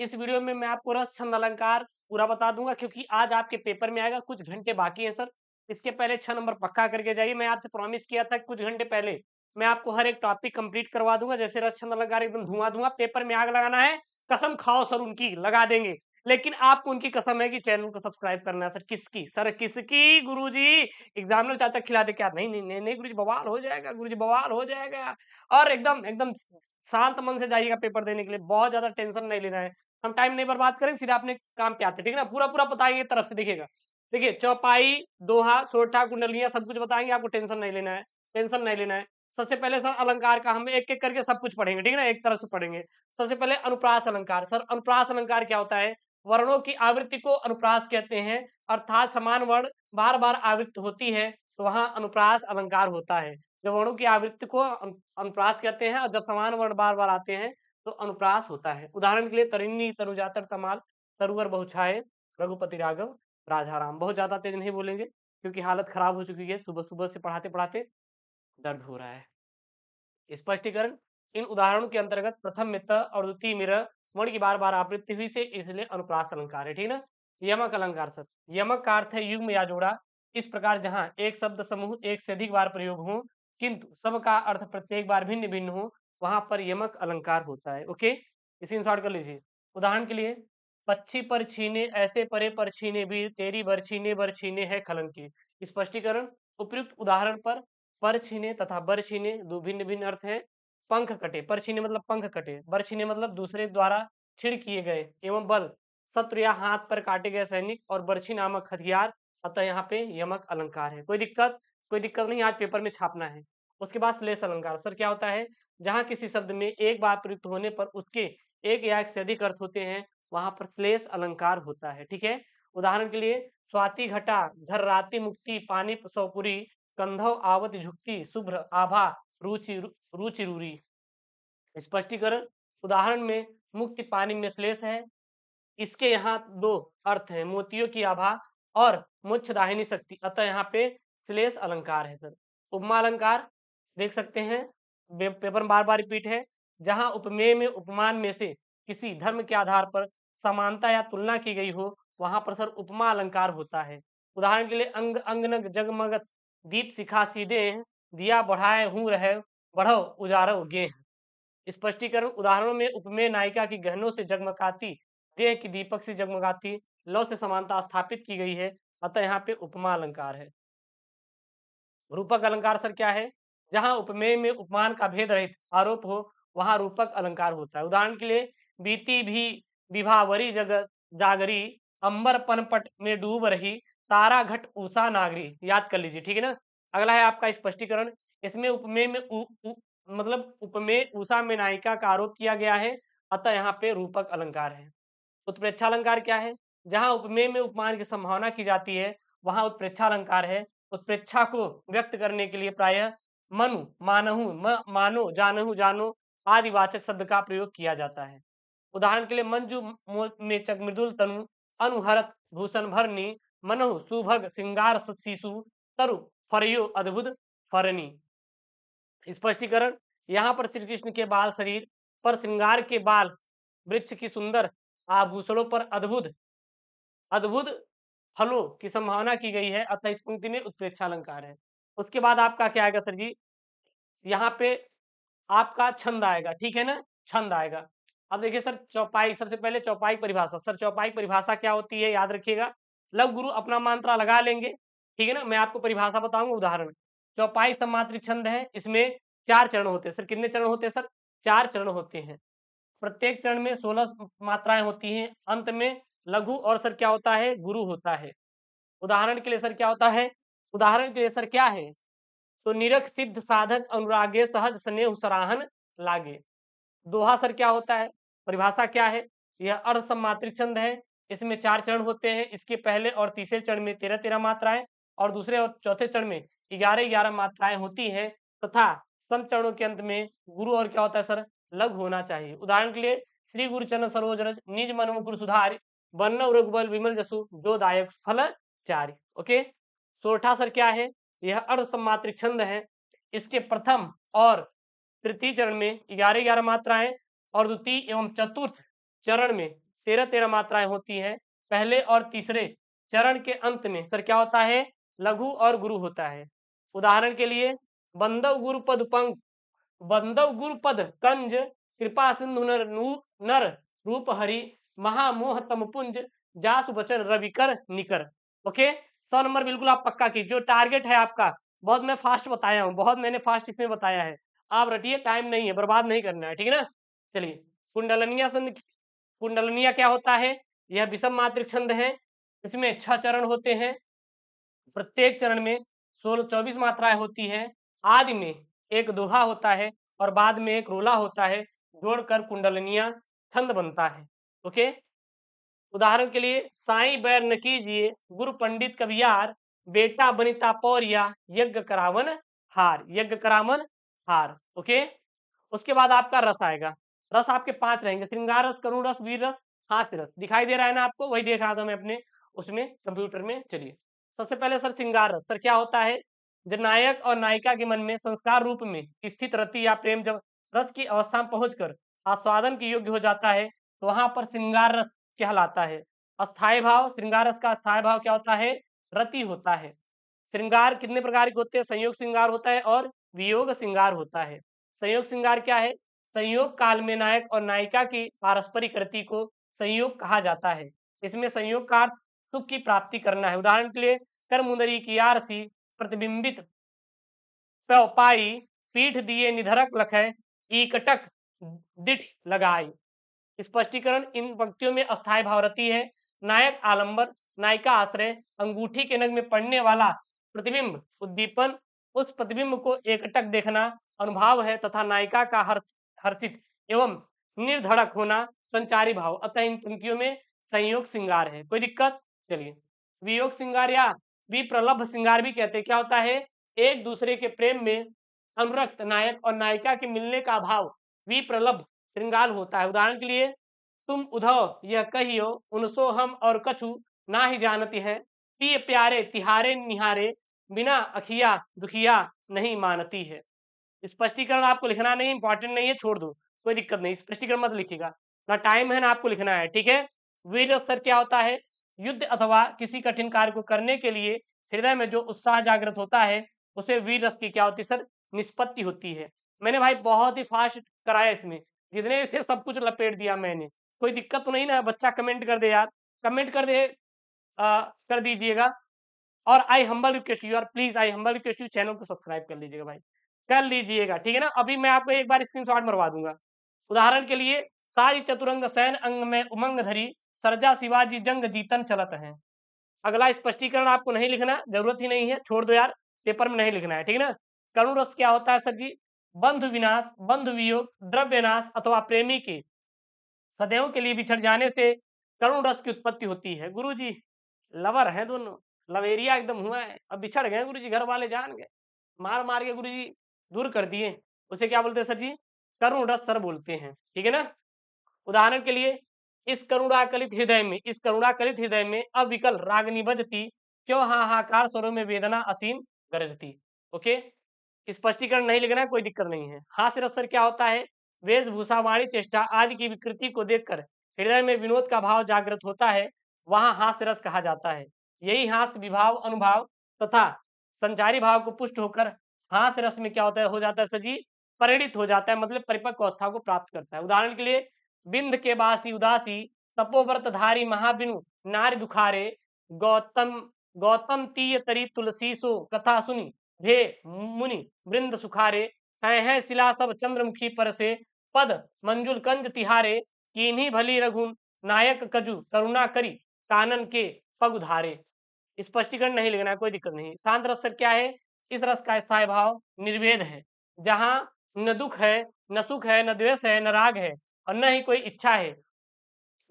इस वीडियो में मैं आपको रस छंद अलंकार पूरा बता दूंगा क्योंकि आज आपके पेपर में आएगा कुछ घंटे बाकी हैं सर इसके पहले छह नंबर पक्का करके जाइए मैं आपसे प्रॉमिस किया था कुछ घंटे पहले मैं आपको हर एक टॉपिक कंप्लीट करवा दूंगा जैसे रस छंद अलंकार एकदम धुआं धुआं पेपर में आग लगाना है कसम खाओ सर उनकी लगा देंगे लेकिन आपको उनकी कसम है कि चैनल को सब्सक्राइब करना है सर किसकी सर किसकी गुरु जी एग्जामिनर चाचा खिला दे क्या नहीं नहीं नहीं, नहीं गुरु जी बवाल हो जाएगा गुरु जी बवाल हो जाएगा और एकदम एकदम शांत मन से जाइएगा पेपर देने के लिए बहुत ज्यादा टेंशन नहीं लेना है हम टाइम नहीं बर्बाद करें सीधा अपने काम पे आते ठीक है ना पूरा पूरा बताएंगे तरफ से देखिएगा देखिए चौपाई दोहा सोठा कुंडलियां सब कुछ बताएंगे आपको टेंशन नहीं लेना है टेंशन नहीं लेना है सबसे पहले सर अलंकार का हम एक एक करके सब कुछ पढ़ेंगे ठीक है ना एक तरफ से पढ़ेंगे सबसे पहले अनुप्रास अलंकार सर अनुप्रास अलंकार क्या होता है वर्णों की आवृत्ति को अनुप्रास कहते हैं अर्थात समान वर्ण बार बार आवृत्त होती है तो वहां अनुप्रास अलंकार होता है जब वर्णों की आवृत्ति को अनुप्रास कहते हैं और जब समान वर्ण बार बार आते हैं तो अनुप्रास होता है उदाहरण के लिए तरिनी तरुजातर तमाल तरुवर बहुछाए रघुपति राघव राजा राम बहुत ज्यादा तेज नहीं बोलेंगे क्योंकि हालत खराब हो चुकी है सुबह सुबह से पढ़ाते पढ़ाते दर्द हो रहा है स्पष्टीकरण इन उदाहरणों के अंतर्गत प्रथम मित्र और द्वितीय मिर वर्ण की बार बार आवृत्ति हुई से इसलिए अनुप्रास अलंकार है ठीक ना यमक अलंकार सर यमक का अर्थ है युग्म या जोड़ा इस प्रकार जहाँ एक शब्द समूह एक से अधिक बार प्रयोग हो किंतु सब का अर्थ प्रत्येक बार भिन्न भिन्न हो वहां पर यमक अलंकार होता है ओके इसी इंसॉर्ट कर लीजिए उदाहरण के लिए पच्छी पर छीने ऐसे परे पर छीने भी तेरी बर छीने बर छीने है खलन की स्पष्टीकरण उपयुक्त उदाहरण पर पर छीने तथा बर छीने दो भिन्न भिन्न अर्थ है पंख कटे पर छीने मतलब पंख कटे बर छीने मतलब दूसरे द्वारा छिड़ किए गए एवं बल शत्रु या हाथ पर काटे गए सैनिक और बर्छी नामक हथियार अतः यहाँ पे यमक अलंकार है कोई दिक्कत कोई दिक्कत नहीं आज पेपर में छापना है उसके बाद श्लेष अलंकार सर क्या होता है जहां किसी शब्द में एक बार प्रयुक्त होने पर उसके एक या एक से अधिक अर्थ होते हैं वहां पर श्लेष अलंकार होता है ठीक है उदाहरण के लिए स्वाति घटा राति मुक्ति पानी सौपुरी कंधव आवत झुक्ति शुभ्र आभा रुचि रुचि रूरी स्पष्टीकरण उदाहरण में मुक्ति पानी में श्लेष है इसके यहाँ दो अर्थ हैं मोतियों की आभा और मुच्छ दाहिनी शक्ति अतः यहाँ पे श्लेष अलंकार है सर उपमा अलंकार देख सकते हैं पेपर में बार बार रिपीट है जहां उपमेय में उपमान में से किसी धर्म के आधार पर समानता या तुलना की गई हो वहां पर सर उपमा अलंकार होता है उदाहरण के लिए अंग अंगनग जगमगत दीप सिखा सीधे दिया बढ़ाए हूँ रहे बढ़ो उजारो गे स्पष्टीकरण उदाहरणों में उपमेय नायिका की गहनों से जगमगाती देह की दीपक से जगमगाती लौ से समानता स्थापित की गई है अतः यहाँ पे उपमा अलंकार है रूपक अलंकार सर क्या है जहां उपमेय में उपमान का भेद रहित आरोप हो वहां रूपक अलंकार होता है उदाहरण के लिए बीती भी विभावरी जगत जागरी अंबर पनपट में डूब रही तारा घट ऊषा नागरी याद कर लीजिए ठीक है ना अगला है आपका स्पष्टीकरण इसमें उपमेय में उ, उ, मतलब उपमेय ऊषा में नायिका का आरोप किया गया है अतः यहाँ पे रूपक अलंकार है उत्प्रेक्षा अलंकार क्या है जहाँ उपमेय में उपमान की संभावना की जाती है वहां उत्प्रेक्षा अलंकार है उत्प्रेक्षा को व्यक्त करने के लिए प्रायः मनु मानहु म, मानो जानहु जानो आदि वाचक शब्द का प्रयोग किया जाता है उदाहरण के लिए मंजू मेचक मृदुल तनु अनुहरत भूषण भरनी मनहु सुभग सिंगार शिशु तरु फरियो अद्भुत फरनी स्पष्टीकरण यहाँ पर श्री कृष्ण के बाल शरीर पर श्रृंगार के बाल वृक्ष की सुंदर आभूषणों पर अद्भुत अद्भुत फलों की संभावना की गई है अतः इस पंक्ति में उत्प्रेक्षा अलंकार है उसके बाद आपका क्या आएगा सर जी यहाँ पे आपका छंद आएगा ठीक है ना छंद आएगा अब देखिए सर चौपाई सबसे पहले चौपाई परिभाषा सर चौपाई परिभाषा क्या होती है याद रखिएगा लव गुरु अपना मात्रा लगा लेंगे ठीक है ना मैं आपको परिभाषा बताऊंगा उदाहरण चौपाई सम्मात्र छंद है इसमें चार चरण होते हैं सर कितने चरण होते हैं सर चार चरण होते हैं प्रत्येक चरण में सोलह मात्राएं होती हैं अंत में लघु और सर क्या होता है गुरु होता है उदाहरण के लिए सर क्या होता है उदाहरण के लिए सर क्या है तो निरख सिद्ध साधक अनुरागे सहज स्नेह सराहन लागे दोहा सर क्या होता है परिभाषा क्या है यह अर्ध सम्मात्रिक छंद है इसमें चार चरण होते हैं इसके पहले और तीसरे चरण में तेरह तेरह मात्राएं और दूसरे और चौथे चरण में ग्यारह ग्यारह मात्राएं होती है तथा सम चरणों के अंत में गुरु और क्या होता है सर लग होना चाहिए उदाहरण के लिए श्री गुरु चरण सरोज रज निज मन मुकुर सुधार बन्न रघुबल विमल जसु जो दायक फल चार ओके सोठासर क्या है यह अर्धसम्मात्र छंद है इसके प्रथम और तृतीय चरण में ग्यारह ग्यारह मात्राएं और द्वितीय एवं चतुर्थ चरण में तेरह तेरह मात्राएं होती हैं पहले और तीसरे चरण के अंत में सर क्या होता है लघु और गुरु होता है उदाहरण के लिए बंदव गुरु पद पंक बंदव गुरु पद कंज कृपा सिंधु नर नू नर रूप हरि महामोह तमपुंज जासु बचन रविकर निकर ओके सौ नंबर बिल्कुल आप पक्का की जो टारगेट है आपका बहुत मैं फास्ट बताया हूँ बहुत मैंने फास्ट इसमें बताया है आप रटिए टाइम नहीं है बर्बाद नहीं करना है ठीक है ना चलिए कुंडलनिया संध कुंडलनिया क्या होता है यह विषम मातृक छंद है इसमें छह चरण होते हैं प्रत्येक चरण में सोलह चौबीस मात्राएं होती है आदि में एक दोहा होता है और बाद में एक रोला होता है जोड़कर कुंडलनिया छंद बनता है ओके उदाहरण के लिए साई बैर न कीजिए गुरु पंडित कवियार बेटा बनिता पौरिया यज्ञ करावन हार यज्ञ करावन हार ओके उसके बाद आपका रस आएगा रस आपके पांच रहेंगे श्रृंगार रस करुण रस वीर रस हास्य रस दिखाई दे रहा है ना आपको वही देख रहा था मैं अपने उसमें कंप्यूटर में चलिए सबसे पहले सर श्रृंगार रस सर क्या होता है जब नायक और नायिका के मन में संस्कार रूप में स्थित रति या प्रेम जब रस की अवस्था में पहुंचकर आस्वादन के योग्य हो जाता है तो वहां पर श्रृंगार रस कहलाता है अस्थायी भाव श्रृंगार रस का अस्थायी भाव क्या होता है रति होता है श्रृंगार कितने प्रकार के होते हैं संयोग श्रृंगार होता है और वियोग श्रृंगार होता है संयोग श्रृंगार क्या है संयोग काल में नायक और नायिका की पारस्परिक रति को संयोग कहा जाता है इसमें संयोग का अर्थ सुख की प्राप्ति करना है उदाहरण के लिए कर्मुंदरी की आरसी प्रतिबिंबित पाई पीठ दिए निधरक लख ईकटक दिट लगाई स्पष्टीकरण इन पंक्तियों में अस्थायी भावरती है नायक आलंबर नायिका आश्रय अंगूठी के नग में पड़ने वाला प्रतिबिंब उद्दीपन उस प्रतिबिंब को एकटक देखना अनुभाव है तथा नायिका का हर्ष हर्षित एवं निर्धड़क होना संचारी भाव अतः इन पंक्तियों में संयोग श्रृंगार है कोई दिक्कत चलिए वियोग श्रृंगार या विप्रलभ श्रृंगार भी कहते क्या होता है एक दूसरे के प्रेम में अनुरक्त नायक और नायिका के मिलने का भाव विप्रलभ श्रृंगाल होता है उदाहरण के लिए तुम उधव यह कहियो उनसो हम और कछु ना ही जानती हैं पिय प्यारे तिहारे निहारे बिना अखिया दुखिया नहीं मानती है स्पष्टीकरण आपको लिखना नहीं इंपॉर्टेंट नहीं है छोड़ दो कोई दिक्कत नहीं स्पष्टीकरण मत लिखेगा ना टाइम है ना आपको लिखना है ठीक है वीर स्तर क्या होता है युद्ध अथवा किसी कठिन कार्य को करने के लिए हृदय में जो उत्साह जागृत होता है उसे वीर रस की क्या होती है सर निष्पत्ति होती है मैंने भाई बहुत ही फास्ट कराया इसमें जितने थे सब कुछ लपेट दिया मैंने कोई दिक्कत तो नहीं ना बच्चा कमेंट कर दे यार कमेंट कर दे आ, कर दीजिएगा और आई हम्बल रिक्वेस्ट यू और please I humble request you channel को सब्सक्राइब कर लीजिएगा भाई कर लीजिएगा ठीक है ना अभी मैं आपको एक बार स्क्रीन शॉट मरवा दूंगा उदाहरण के लिए सारी चतुरंग सैन अंग में उमंग धरी सरजा शिवाजी जंग जीतन चलत है अगला स्पष्टीकरण आपको नहीं लिखना जरूरत ही नहीं है छोड़ दो यार पेपर में नहीं लिखना है ठीक है ना करुण रस क्या होता है सर जी बंधु विनाश बंधु वियोग द्रव्य नाश अथवा प्रेमी के सदैव के लिए बिछड़ जाने से करुण रस की उत्पत्ति होती है गुरु जी लवर है दोनों लवेरिया एकदम हुआ है अब बिछड़ गए गुरु जी घर वाले जान गए मार मार के गुरु जी दूर कर दिए उसे क्या बोलते सर जी करुण रस सर बोलते हैं ठीक है ना उदाहरण के लिए इस करुणाकलित हृदय में इस करुणाकलित हृदय में अविकल रागनी बजती क्यों हाहाकार स्वरों में वेदना असीम गरजती ओके स्पष्टीकरण नहीं लिखना कोई दिक्कत नहीं है हास्य रस क्या होता है वेशभूषा वाणी चेष्टा आदि की विकृति को देखकर हृदय में विनोद का भाव जागृत होता है वहां हास्य रस कहा जाता है यही हास्य विभाव अनुभाव तथा संचारी भाव को पुष्ट होकर हास्य रस में क्या होता है हो जाता है सजी परिणित हो जाता है मतलब परिपक्व अवस्था को प्राप्त करता है उदाहरण के लिए बिंद के बासी उदासी धारी महाबिनु नारी दुखारे गौतम गौतम तीय तरी तुलसी सो कथा सुनी हे मुनि वृंद सुखारे है शिला सब चंद्रमुखी पर से पद मंजुल कंज तिहारे किन्हीं भली रघु नायक कजु करुणा करी कानन के पग उधारे स्पष्टीकरण नहीं लिखना कोई दिक्कत नहीं शांत रस क्या है इस रस का स्थायी भाव निर्वेद है जहाँ न दुख है न सुख है न द्वेष है न राग है और न ही कोई इच्छा है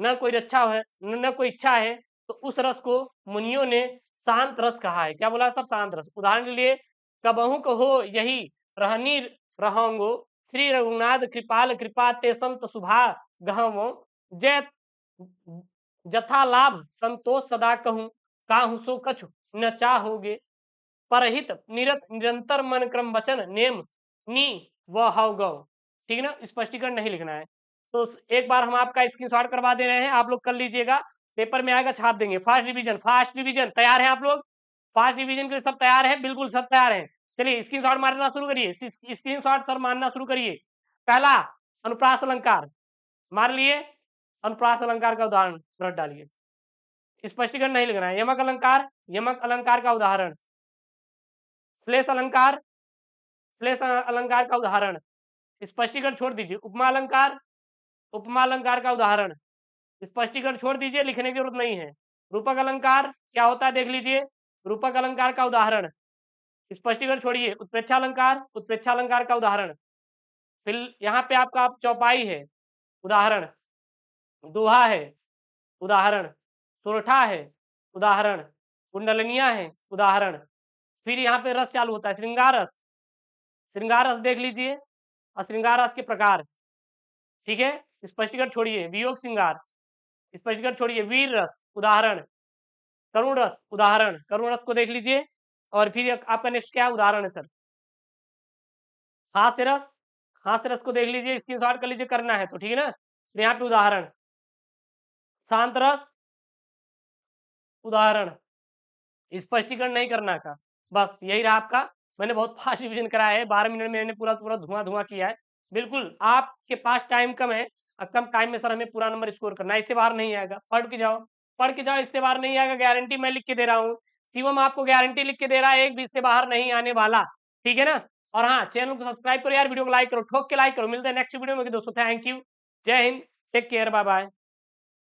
न कोई रक्षा है न, कोई इच्छा है तो उस रस को मुनियों ने शांत रस कहा है क्या बोला सब शांत रस उदाहरण के लिए कबहू कहो यही रहनी रहोंगो श्री रघुनाथ कृपाल कृपा ते संत सुभा गहो जय जथा लाभ संतोष सदा कहूँ काहू सो कछु न चाहोगे परहित निरत निरंतर मन क्रम वचन नेम नी व हव गौ ठीक ना स्पष्टीकरण नहीं लिखना है तो एक बार हम आपका स्क्रीनशॉट करवा दे रहे हैं आप लोग कर लीजिएगा पेपर में आएगा छाप देंगे फास्ट रिवीजन फास्ट रिवीजन तैयार है आप लोग फास्ट डिवीजन के लिए सब तैयार है बिल्कुल सब तैयार है चलिए स्क्रीन शॉट मारना शुरू करिए स्क्रीन शॉट सर मारना शुरू करिए पहला अनुप्रास अलंकार मार लिए अनुप्रास अलंकार का उदाहरण रट डालिए स्पष्टीकरण नहीं लिखना है यमक अलंकार यमक अलंकार का उदाहरण श्लेष अलंकार श्लेष अलंकार का उदाहरण स्पष्टीकरण छोड़ दीजिए उपमा अलंकार उपमा अलंकार का उदाहरण स्पष्टीकरण छोड़ दीजिए लिखने की जरूरत नहीं है रूपक अलंकार क्या होता है देख लीजिए रूपक अलंकार का उदाहरण स्पष्टीकरण छोड़िए उत्प्रेक्षा अलंकार उत्प्रेक्षा अलंकार का उदाहरण फिर यहाँ पे आपका आप चौपाई है उदाहरण दोहा है उदाहरण सुरठा है उदाहरण कुंडलनिया है उदाहरण फिर यहाँ पे रस चालू होता है श्रृंगार रस श्रृंगार रस देख लीजिए और श्रृंगार रस के प्रकार ठीक है स्पष्टीकरण छोड़िए वियोग श्रृंगार स्पष्टीकरण छोड़िए वीर रस उदाहरण करुण रस उदाहरण करुण रस को देख लीजिए और फिर आपका नेक्स्ट क्या उदाहरण है सर हास्य रस हास्य रस को देख लीजिए स्क्रीन शॉट कर लीजिए करना है तो ठीक है ना तो यहाँ पे उदाहरण शांत रस उदाहरण स्पष्टीकरण नहीं करना का बस यही रहा आपका मैंने बहुत फास्ट रिविजन कराया है बारह मिनट में मैंने पूरा पूरा धुआं धुआं किया है बिल्कुल आपके पास टाइम कम है कम टाइम में सर हमें पूरा नंबर स्कोर करना इससे बाहर नहीं आएगा पढ़ के जाओ पढ़ के जाओ इससे बाहर नहीं आएगा गारंटी मैं लिख के दे रहा हूँ शिवम आपको गारंटी लिख के दे रहा है एक भी इससे बाहर नहीं आने वाला ठीक है ना और हाँ चैनल को सब्सक्राइब करो यार वीडियो को लाइक करो ठोक के लाइक करो मिलते हैं नेक्स्ट वीडियो में दोस्तों थैंक यू जय हिंद टेक केयर बाय बाय